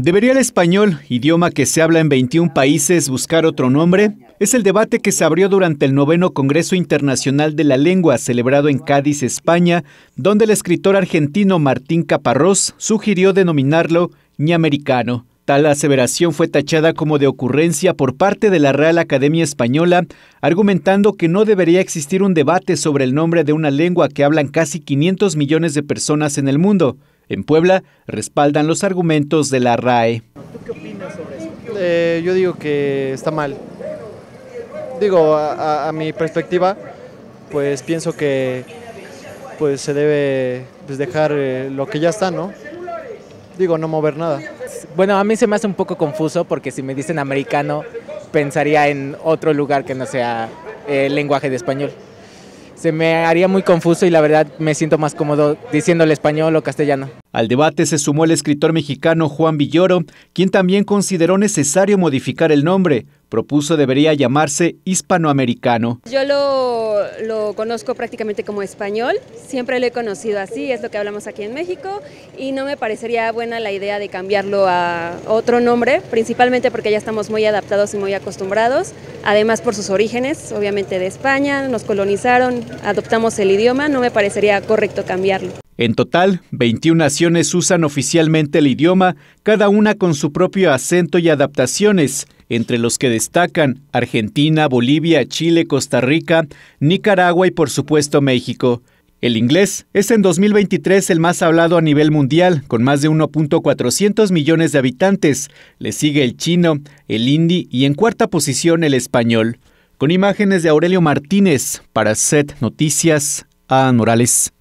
¿Debería el español, idioma que se habla en 21 países, buscar otro nombre? Es el debate que se abrió durante el noveno Congreso Internacional de la Lengua celebrado en Cádiz, España, donde el escritor argentino Martín Caparrós sugirió denominarlo ñamericano. Tal aseveración fue tachada como de ocurrencia por parte de la Real Academia Española, argumentando que no debería existir un debate sobre el nombre de una lengua que hablan casi 500 millones de personas en el mundo. En Puebla respaldan los argumentos de la RAE. Eh, yo digo que está mal. Digo, a, mi perspectiva, pues pienso que pues se debe pues, dejar eh, lo que ya está, ¿no? Digo, no mover nada. Bueno, a mí se me hace un poco confuso porque si me dicen americano, pensaría en otro lugar que no sea el eh, lenguaje de español se me haría muy confuso y la verdad me siento más cómodo diciendo el español o castellano. Al debate se sumó el escritor mexicano Juan Villoro, quien también consideró necesario modificar el nombre. Propuso debería llamarse hispanoamericano. Yo lo, lo, conozco prácticamente como español, siempre lo he conocido así, es lo que hablamos aquí en México, y no me parecería buena la idea de cambiarlo a otro nombre, principalmente porque ya estamos muy adaptados y muy acostumbrados, además por sus orígenes, obviamente de España, nos colonizaron, adoptamos el idioma, no me parecería correcto cambiarlo. En total, 21 naciones usan oficialmente el idioma, cada una con su propio acento y adaptaciones, entre los que destacan Argentina, Bolivia, Chile, Costa Rica, Nicaragua y por supuesto México. El inglés es en 2023 el más hablado a nivel mundial, con más de 1.400 millones de habitantes. Le sigue el chino, el hindi y en cuarta posición el español. Con imágenes de Aurelio Martínez para Set Noticias, a Morales.